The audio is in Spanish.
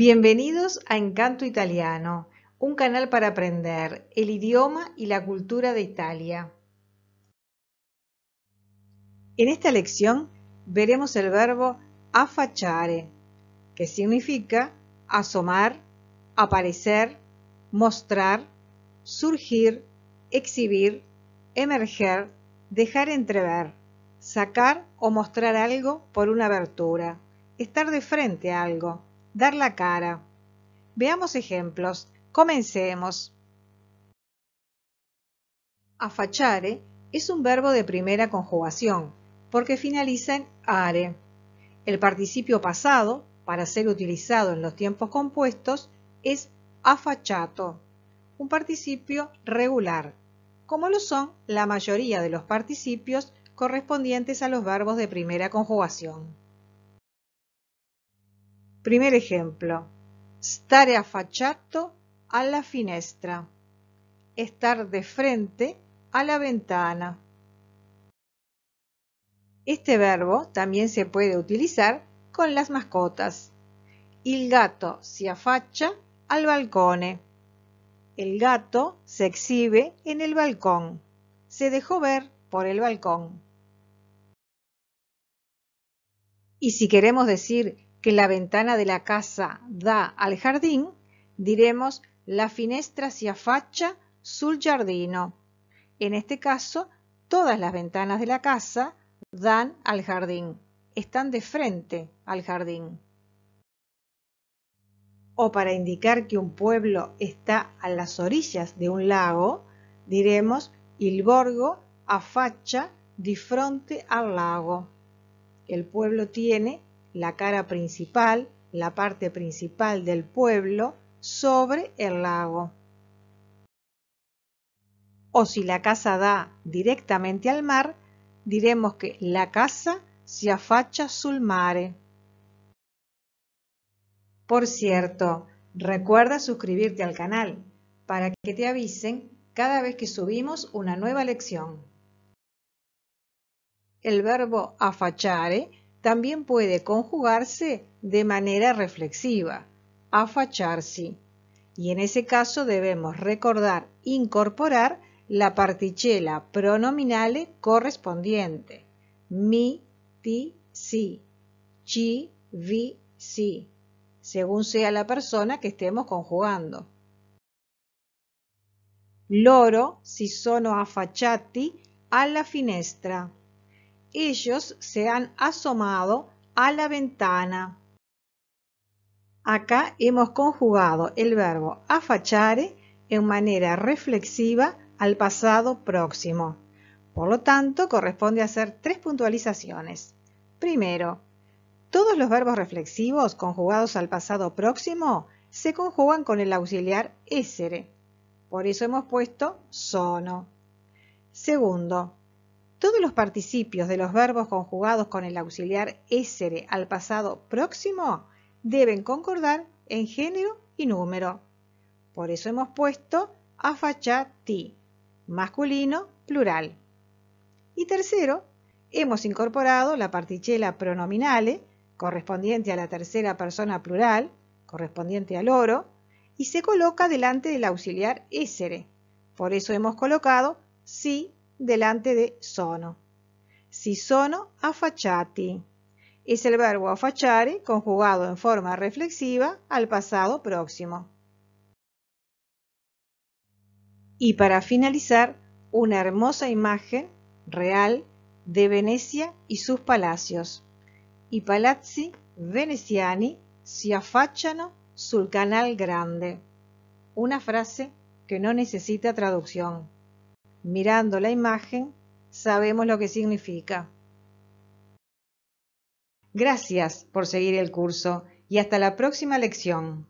Bienvenidos a Encanto Italiano, un canal para aprender el idioma y la cultura de Italia. En esta lección veremos el verbo affacciare, que significa asomar, aparecer, mostrar, surgir, exhibir, emerger, dejar entrever, sacar o mostrar algo por una abertura, estar de frente a algo dar la cara. Veamos ejemplos. Comencemos. Afachare es un verbo de primera conjugación, porque finaliza en are. El participio pasado, para ser utilizado en los tiempos compuestos, es afachato, un participio regular, como lo son la mayoría de los participios correspondientes a los verbos de primera conjugación. Primer ejemplo. Stare a la finestra. Estar de frente a la ventana. Este verbo también se puede utilizar con las mascotas. El gato se afacha al balcone. El gato se exhibe en el balcón. Se dejó ver por el balcón. Y si queremos decir que la ventana de la casa da al jardín, diremos la finestra se afacha sul giardino. En este caso, todas las ventanas de la casa dan al jardín, están de frente al jardín. O para indicar que un pueblo está a las orillas de un lago, diremos il borgo facha di fronte al lago. El pueblo tiene la cara principal, la parte principal del pueblo, sobre el lago. O si la casa da directamente al mar, diremos que la casa se afacha sul mare. Por cierto, recuerda suscribirte al canal para que te avisen cada vez que subimos una nueva lección. El verbo afachare también puede conjugarse de manera reflexiva, afacharsi. Y en ese caso debemos recordar incorporar la partichela pronominale correspondiente. Mi, ti, si, chi, vi, si, según sea la persona que estemos conjugando. Loro si sono affacciati alla finestra ellos se han asomado a la ventana. Acá hemos conjugado el verbo afachare en manera reflexiva al pasado próximo. Por lo tanto, corresponde hacer tres puntualizaciones. Primero, todos los verbos reflexivos conjugados al pasado próximo se conjugan con el auxiliar essere. Por eso hemos puesto sono. Segundo, todos los participios de los verbos conjugados con el auxiliar ésere al pasado próximo deben concordar en género y número. Por eso hemos puesto ti, masculino, plural. Y tercero, hemos incorporado la partichela pronominale, correspondiente a la tercera persona plural, correspondiente al oro, y se coloca delante del auxiliar ésere. Por eso hemos colocado si delante de sono. Si sono affacciati. Es el verbo affacciare conjugado en forma reflexiva al pasado próximo. Y para finalizar, una hermosa imagen real de Venecia y sus palacios. I palazzi veneziani si affacciano sul Canal Grande. Una frase que no necesita traducción mirando la imagen, sabemos lo que significa. Gracias por seguir el curso y hasta la próxima lección.